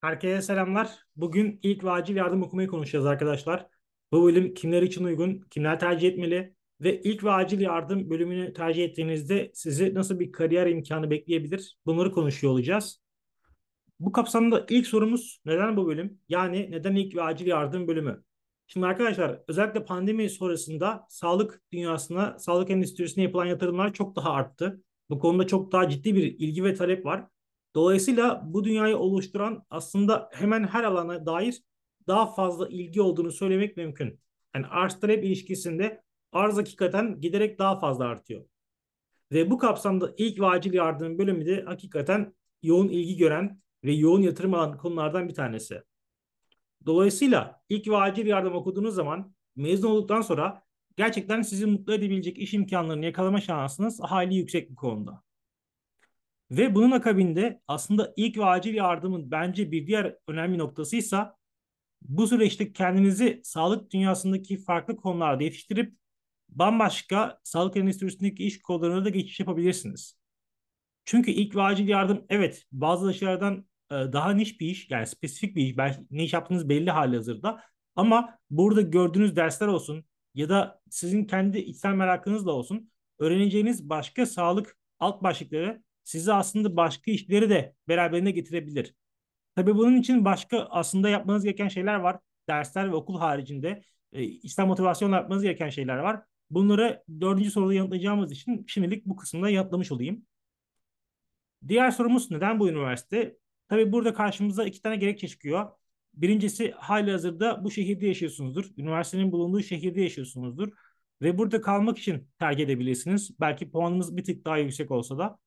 Herkese selamlar. Bugün ilk ve acil yardım okumayı konuşacağız arkadaşlar. Bu bölüm kimler için uygun, kimler tercih etmeli ve ilk ve acil yardım bölümünü tercih ettiğinizde sizi nasıl bir kariyer imkanı bekleyebilir? Bunları konuşuyor olacağız. Bu kapsamda ilk sorumuz neden bu bölüm? Yani neden ilk ve acil yardım bölümü? Şimdi arkadaşlar özellikle pandemi sonrasında sağlık dünyasına, sağlık endüstrisine yapılan yatırımlar çok daha arttı. Bu konuda çok daha ciddi bir ilgi ve talep var. Dolayısıyla bu dünyayı oluşturan aslında hemen her alana dair daha fazla ilgi olduğunu söylemek mümkün. Yani arz talep ilişkisinde arz hakikaten giderek daha fazla artıyor. Ve bu kapsamda ilk ve acil yardım bölümü de hakikaten yoğun ilgi gören ve yoğun yatırım alan konulardan bir tanesi. Dolayısıyla ilk ve acil yardım okuduğunuz zaman mezun olduktan sonra gerçekten sizi mutlu edebilecek iş imkanlarını yakalama şansınız hali yüksek bir konuda. Ve bunun akabinde aslında ilk ve acil yardımın bence bir diğer önemli noktasıysa bu süreçte kendinizi sağlık dünyasındaki farklı konularda yetiştirip bambaşka sağlık endüstrisindeki iş kollarına da geçiş yapabilirsiniz. Çünkü ilk ve acil yardım evet bazı aşılardan e, daha niş bir iş yani spesifik bir iş. Belki ne iş yaptığınız belli hali hazırda. Ama burada gördüğünüz dersler olsun ya da sizin kendi içsel merakınızla olsun öğreneceğiniz başka sağlık alt başlıkları sizi aslında başka işleri de beraberine getirebilir. Tabii bunun için başka aslında yapmanız gereken şeyler var. Dersler ve okul haricinde e, içten motivasyonla yapmanız gereken şeyler var. Bunları dördüncü soruda yanıtlayacağımız için şimdilik bu kısımda yanıtlamış olayım. Diğer sorumuz neden bu üniversite? Tabii burada karşımıza iki tane gerekçe çıkıyor. Birincisi hali hazırda bu şehirde yaşıyorsunuzdur. Üniversitenin bulunduğu şehirde yaşıyorsunuzdur. Ve burada kalmak için tercih edebilirsiniz. Belki puanınız bir tık daha yüksek olsa da.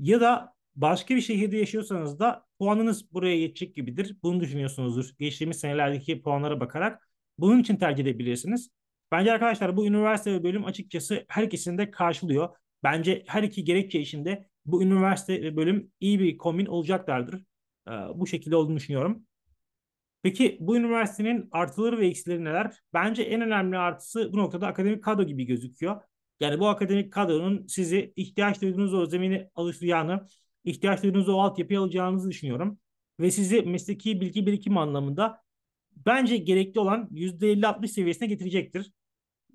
Ya da başka bir şehirde yaşıyorsanız da puanınız buraya yetecek gibidir. Bunu düşünüyorsunuzdur. Geçtiğimiz senelerdeki puanlara bakarak bunun için tercih edebilirsiniz. Bence arkadaşlar bu üniversite ve bölüm açıkçası her ikisini de karşılıyor. Bence her iki gerekçe içinde bu üniversite ve bölüm iyi bir kombin olacaklardır. Ee, bu şekilde olduğunu düşünüyorum. Peki bu üniversitenin artıları ve eksileri neler? Bence en önemli artısı bu noktada akademik kadro gibi gözüküyor. Yani bu akademik kadronun sizi ihtiyaç duyduğunuz o zemini alışacağını, ihtiyaç duyduğunuz o altyapıyı alacağınızı düşünüyorum. Ve sizi mesleki bilgi birikimi anlamında bence gerekli olan %50-60 seviyesine getirecektir.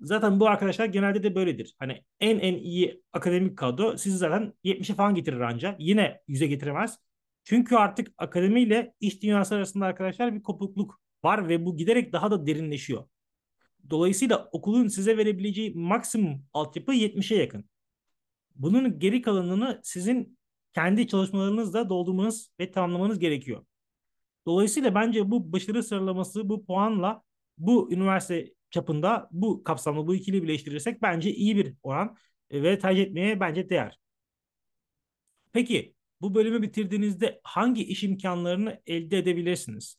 Zaten bu arkadaşlar genelde de böyledir. Hani en en iyi akademik kadro sizi zaten 70'e falan getirir ancak Yine 100'e getiremez. Çünkü artık akademiyle iş dünyası arasında arkadaşlar bir kopukluk var ve bu giderek daha da derinleşiyor. Dolayısıyla okulun size verebileceği maksimum altyapı 70'e yakın. Bunun geri kalanını sizin kendi çalışmalarınızla doldurmanız ve tamamlamanız gerekiyor. Dolayısıyla bence bu başarı sıralaması bu puanla bu üniversite çapında bu kapsamda bu ikili birleştirirsek bence iyi bir oran ve tercih etmeye bence değer. Peki bu bölümü bitirdiğinizde hangi iş imkanlarını elde edebilirsiniz?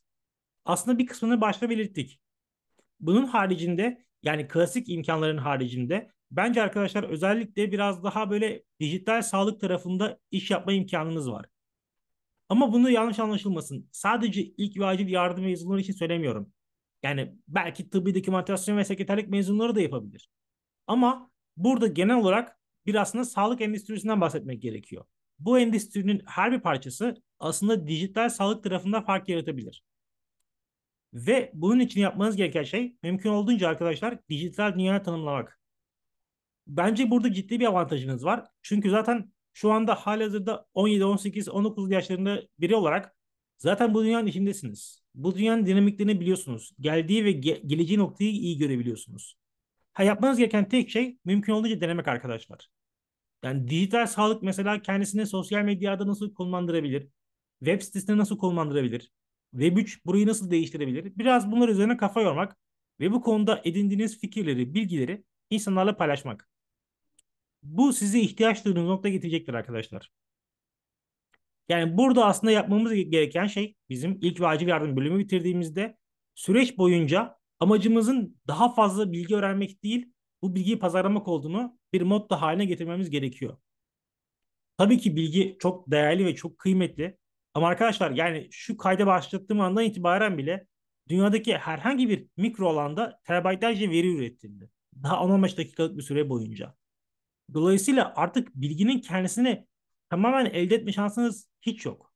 Aslında bir kısmını başta belirttik. Bunun haricinde yani klasik imkanların haricinde bence arkadaşlar özellikle biraz daha böyle dijital sağlık tarafında iş yapma imkanınız var. Ama bunu yanlış anlaşılmasın. Sadece ilk ve acil yardım mezunları için söylemiyorum. Yani belki tıbbi dokümantasyon ve sekreterlik mezunları da yapabilir. Ama burada genel olarak bir aslında sağlık endüstrisinden bahsetmek gerekiyor. Bu endüstrinin her bir parçası aslında dijital sağlık tarafında fark yaratabilir. Ve bunun için yapmanız gereken şey mümkün olduğunca arkadaşlar dijital dünyayı tanımlamak. Bence burada ciddi bir avantajınız var. Çünkü zaten şu anda halihazırda 17, 18, 19 yaşlarında biri olarak zaten bu dünyanın içindesiniz. Bu dünyanın dinamiklerini biliyorsunuz. Geldiği ve ge- geleceği noktayı iyi görebiliyorsunuz. Ha, yapmanız gereken tek şey mümkün olduğunca denemek arkadaşlar. Yani dijital sağlık mesela kendisini sosyal medyada nasıl konumlandırabilir? Web sitesine nasıl konumlandırabilir? Web3 burayı nasıl değiştirebilir? Biraz bunlar üzerine kafa yormak ve bu konuda edindiğiniz fikirleri, bilgileri insanlarla paylaşmak. Bu sizi ihtiyaç duyduğunuz nokta getirecektir arkadaşlar. Yani burada aslında yapmamız gereken şey bizim ilk ve acil yardım bölümü bitirdiğimizde süreç boyunca amacımızın daha fazla bilgi öğrenmek değil, bu bilgiyi pazarlamak olduğunu bir modda haline getirmemiz gerekiyor. Tabii ki bilgi çok değerli ve çok kıymetli ama arkadaşlar yani şu kayda başlattığım andan itibaren bile dünyadaki herhangi bir mikro alanda terabaytlarca veri üretildi. Daha 10-15 dakikalık bir süre boyunca. Dolayısıyla artık bilginin kendisini tamamen elde etme şansınız hiç yok.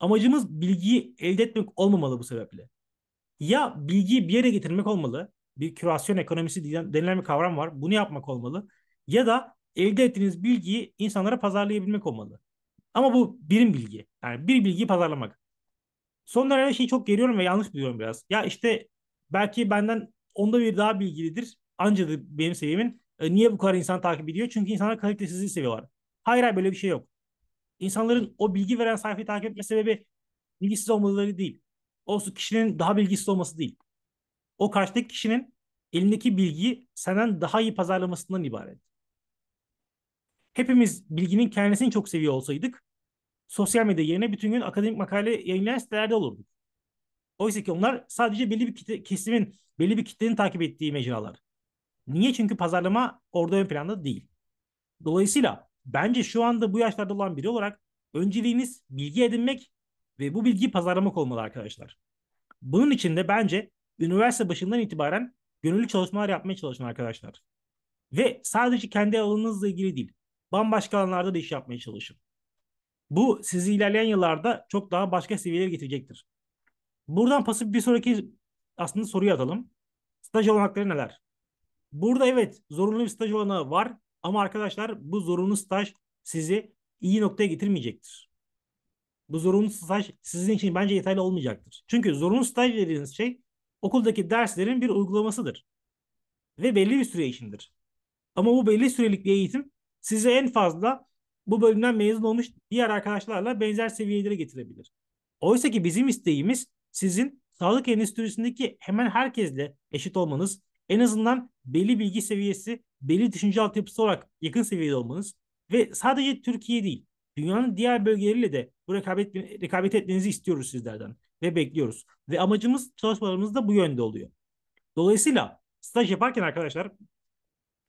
Amacımız bilgiyi elde etmek olmamalı bu sebeple. Ya bilgiyi bir yere getirmek olmalı. Bir kürasyon ekonomisi denilen bir kavram var. Bunu yapmak olmalı. Ya da elde ettiğiniz bilgiyi insanlara pazarlayabilmek olmalı. Ama bu birim bilgi. Yani bir bilgiyi pazarlamak. Son dönemde şeyi çok geliyorum ve yanlış biliyorum biraz. Ya işte belki benden onda bir daha bilgilidir. Anca da benim seviyemin. E, niye bu kadar insan takip ediyor? Çünkü insanlar kalitesizliği seviyorlar. Hayır hayır böyle bir şey yok. İnsanların o bilgi veren sayfayı takip etme sebebi bilgisiz olmaları değil. Olsun kişinin daha bilgisiz olması değil. O karşıdaki kişinin elindeki bilgiyi senden daha iyi pazarlamasından ibaret hepimiz bilginin kendisini çok seviyor olsaydık sosyal medya yerine bütün gün akademik makale yayınlayan sitelerde olurduk. Oysa ki onlar sadece belli bir kitle, kesimin, belli bir kitlenin takip ettiği mecralar. Niye? Çünkü pazarlama orada ön planda değil. Dolayısıyla bence şu anda bu yaşlarda olan biri olarak önceliğiniz bilgi edinmek ve bu bilgiyi pazarlamak olmalı arkadaşlar. Bunun için de bence üniversite başından itibaren gönüllü çalışmalar yapmaya çalışın arkadaşlar. Ve sadece kendi alanınızla ilgili değil bambaşka alanlarda da iş yapmaya çalışın. Bu sizi ilerleyen yıllarda çok daha başka seviyelere getirecektir. Buradan pasif bir sonraki aslında soruyu atalım. Staj olanakları neler? Burada evet zorunlu bir staj olanağı var ama arkadaşlar bu zorunlu staj sizi iyi noktaya getirmeyecektir. Bu zorunlu staj sizin için bence yeterli olmayacaktır. Çünkü zorunlu staj dediğiniz şey okuldaki derslerin bir uygulamasıdır. Ve belli bir süre içindir. Ama bu belli sürelik bir eğitim Size en fazla bu bölümden mezun olmuş diğer arkadaşlarla benzer seviyelere getirebilir. Oysa ki bizim isteğimiz sizin sağlık endüstrisindeki hemen herkesle eşit olmanız, en azından belli bilgi seviyesi, belli düşünce altyapısı olarak yakın seviyede olmanız ve sadece Türkiye değil, dünyanın diğer bölgeleriyle de bu rekabet, rekabet etmenizi istiyoruz sizlerden ve bekliyoruz. Ve amacımız çalışmalarımız da bu yönde oluyor. Dolayısıyla staj yaparken arkadaşlar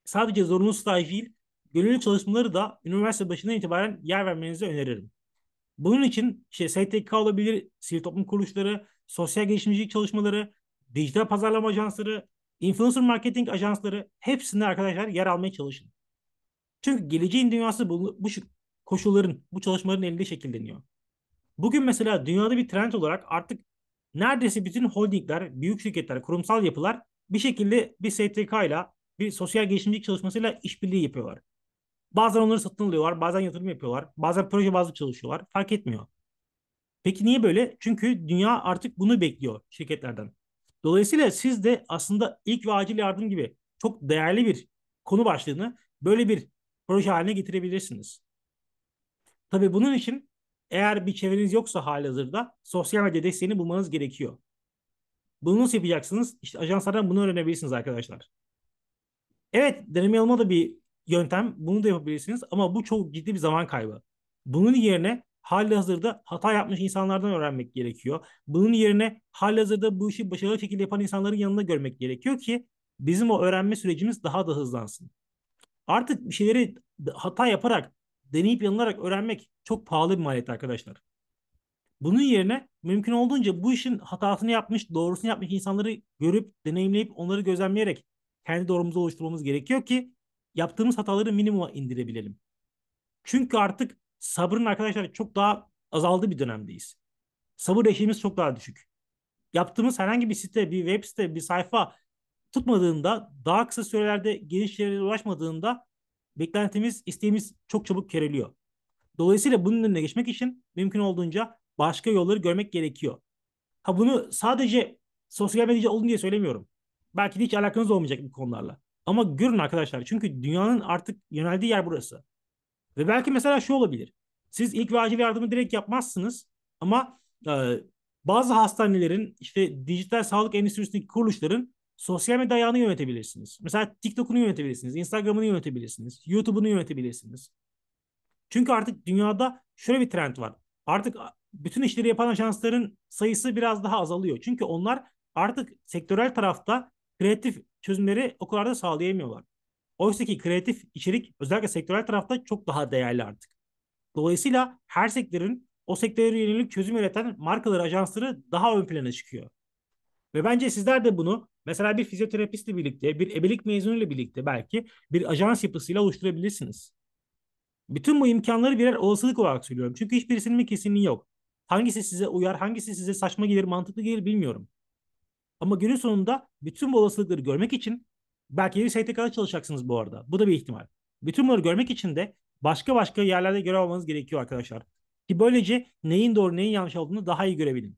sadece zorunlu staj değil, gönüllü çalışmaları da üniversite başından itibaren yer vermenizi öneririm. Bunun için işte STK olabilir, sivil toplum kuruluşları, sosyal girişimcilik çalışmaları, dijital pazarlama ajansları, influencer marketing ajansları hepsinde arkadaşlar yer almaya çalışın. Çünkü geleceğin dünyası bu, bu koşulların, bu çalışmaların elinde şekilleniyor. Bugün mesela dünyada bir trend olarak artık neredeyse bütün holdingler, büyük şirketler, kurumsal yapılar bir şekilde bir STK ile bir sosyal girişimcilik çalışmasıyla işbirliği yapıyorlar. Bazen onları satın alıyorlar, bazen yatırım yapıyorlar, bazen proje bazlı çalışıyorlar. Fark etmiyor. Peki niye böyle? Çünkü dünya artık bunu bekliyor şirketlerden. Dolayısıyla siz de aslında ilk ve acil yardım gibi çok değerli bir konu başlığını böyle bir proje haline getirebilirsiniz. Tabii bunun için eğer bir çevreniz yoksa halihazırda sosyal medya desteğini bulmanız gerekiyor. Bunu nasıl yapacaksınız? İşte ajanslardan bunu öğrenebilirsiniz arkadaşlar. Evet, Denem Yalım'a da bir yöntem. Bunu da yapabilirsiniz ama bu çok ciddi bir zaman kaybı. Bunun yerine hali hazırda hata yapmış insanlardan öğrenmek gerekiyor. Bunun yerine hali hazırda bu işi başarılı şekilde yapan insanların yanında görmek gerekiyor ki bizim o öğrenme sürecimiz daha da hızlansın. Artık bir şeyleri hata yaparak, deneyip yanılarak öğrenmek çok pahalı bir maliyet arkadaşlar. Bunun yerine mümkün olduğunca bu işin hatasını yapmış, doğrusunu yapmış insanları görüp, deneyimleyip, onları gözlemleyerek kendi doğrumuzu oluşturmamız gerekiyor ki yaptığımız hataları minimuma indirebilelim. Çünkü artık sabrın arkadaşlar çok daha azaldı bir dönemdeyiz. Sabır eşiğimiz çok daha düşük. Yaptığımız herhangi bir site, bir web site, bir sayfa tutmadığında, daha kısa sürelerde geniş yerlere ulaşmadığında beklentimiz, isteğimiz çok çabuk kereliyor. Dolayısıyla bunun önüne geçmek için mümkün olduğunca başka yolları görmek gerekiyor. Ha bunu sadece sosyal medyacı olun diye söylemiyorum. Belki de hiç alakanız olmayacak bu konularla. Ama görün arkadaşlar çünkü dünyanın artık yöneldiği yer burası. Ve belki mesela şu olabilir. Siz ilk ve acil yardımı direkt yapmazsınız ama e, bazı hastanelerin işte dijital sağlık endüstrisindeki kuruluşların sosyal medya ayağını yönetebilirsiniz. Mesela TikTok'unu yönetebilirsiniz, Instagram'ını yönetebilirsiniz, YouTube'unu yönetebilirsiniz. Çünkü artık dünyada şöyle bir trend var. Artık bütün işleri yapan ajansların sayısı biraz daha azalıyor. Çünkü onlar artık sektörel tarafta kreatif çözümleri okullarda sağlayamıyorlar. Oysa ki kreatif içerik özellikle sektörel tarafta çok daha değerli artık. Dolayısıyla her sektörün o sektöre yönelik çözüm üreten markaları, ajansları daha ön plana çıkıyor. Ve bence sizler de bunu mesela bir fizyoterapistle birlikte, bir ebelik mezunuyla birlikte belki bir ajans yapısıyla oluşturabilirsiniz. Bütün bu imkanları birer olasılık olarak söylüyorum. Çünkü hiçbirisinin bir kesinliği yok. Hangisi size uyar, hangisi size saçma gelir, mantıklı gelir bilmiyorum. Ama günün sonunda bütün bu olasılıkları görmek için belki yeni STK'da çalışacaksınız bu arada. Bu da bir ihtimal. Bütün bunları görmek için de başka başka yerlerde görev almanız gerekiyor arkadaşlar. Ki böylece neyin doğru neyin yanlış olduğunu daha iyi görebilin.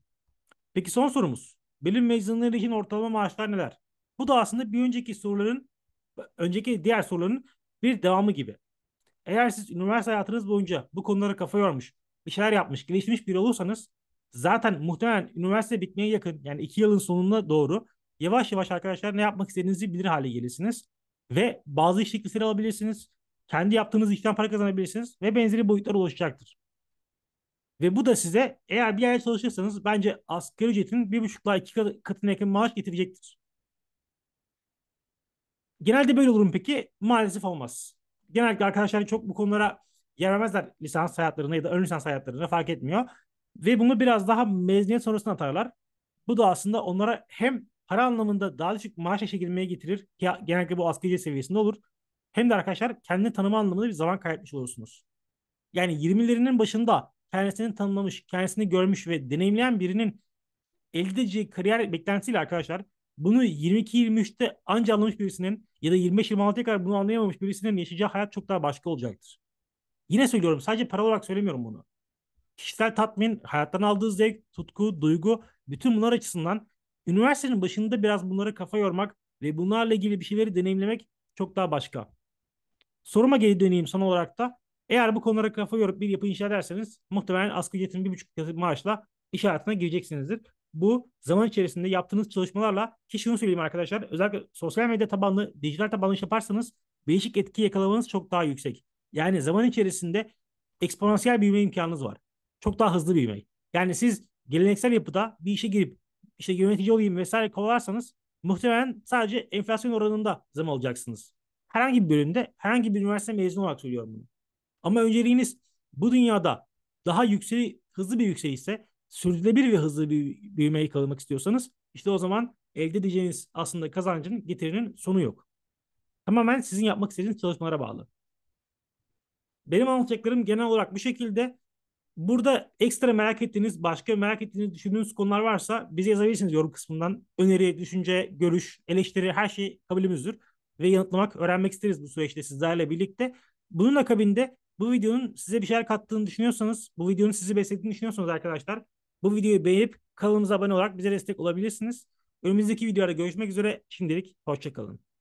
Peki son sorumuz. Bölüm mezunları için ortalama maaşlar neler? Bu da aslında bir önceki soruların, önceki diğer soruların bir devamı gibi. Eğer siz üniversite hayatınız boyunca bu konulara kafa yormuş, bir şeyler yapmış, gelişmiş biri olursanız zaten muhtemelen üniversite bitmeye yakın yani iki yılın sonuna doğru yavaş yavaş arkadaşlar ne yapmak istediğinizi bilir hale gelirsiniz. Ve bazı iş teklifleri alabilirsiniz. Kendi yaptığınız işten para kazanabilirsiniz ve benzeri boyutlar oluşacaktır. Ve bu da size eğer bir yerde çalışırsanız bence asgari ücretin bir buçukla iki katına yakın maaş getirecektir. Genelde böyle olurum peki? Maalesef olmaz. Genellikle arkadaşlar çok bu konulara yer vermezler lisans hayatlarına ya da ön lisans hayatlarına fark etmiyor. Ve bunu biraz daha mezuniyet sonrasına atarlar. Bu da aslında onlara hem para anlamında daha düşük maaş eşe getirir. Ki genellikle bu asgari seviyesinde olur. Hem de arkadaşlar kendini tanıma anlamında bir zaman kaybetmiş olursunuz. Yani 20'lerinin başında kendisini tanımlamış, kendisini görmüş ve deneyimleyen birinin elde edeceği kariyer beklentisiyle arkadaşlar bunu 22-23'te anca anlamış birisinin ya da 25-26'ya kadar bunu anlayamamış birisinin yaşayacağı hayat çok daha başka olacaktır. Yine söylüyorum sadece para olarak söylemiyorum bunu kişisel tatmin, hayattan aldığı zevk, tutku, duygu bütün bunlar açısından üniversitenin başında biraz bunlara kafa yormak ve bunlarla ilgili bir şeyleri deneyimlemek çok daha başka. Soruma geri döneyim son olarak da eğer bu konulara kafa yorup bir yapı inşa ederseniz muhtemelen asgari ücretin bir buçuk katı maaşla iş hayatına gireceksinizdir. Bu zaman içerisinde yaptığınız çalışmalarla ki şunu söyleyeyim arkadaşlar özellikle sosyal medya tabanlı, dijital tabanlı iş yaparsanız değişik etki yakalamanız çok daha yüksek. Yani zaman içerisinde eksponansiyel büyüme imkanınız var çok daha hızlı büyümeyi. Yani siz geleneksel yapıda bir işe girip işte yönetici olayım vesaire kovalarsanız muhtemelen sadece enflasyon oranında zam alacaksınız. Herhangi bir bölümde, herhangi bir üniversite mezunu olarak söylüyorum bunu. Ama önceliğiniz bu dünyada daha yükseli, hızlı bir yükselişse, sürdürülebilir ve hızlı bir büyümeyi kalmak istiyorsanız işte o zaman elde edeceğiniz aslında kazancın getirinin sonu yok. Tamamen sizin yapmak istediğiniz çalışmalara bağlı. Benim anlatacaklarım genel olarak bu şekilde. Burada ekstra merak ettiğiniz, başka merak ettiğiniz, düşündüğünüz konular varsa bize yazabilirsiniz yorum kısmından. Öneri, düşünce, görüş, eleştiri her şey kabulümüzdür. Ve yanıtlamak, öğrenmek isteriz bu süreçte sizlerle birlikte. Bunun akabinde bu videonun size bir şeyler kattığını düşünüyorsanız, bu videonun sizi beslediğini düşünüyorsanız arkadaşlar, bu videoyu beğenip kanalımıza abone olarak bize destek olabilirsiniz. Önümüzdeki videolarda görüşmek üzere. Şimdilik hoşçakalın.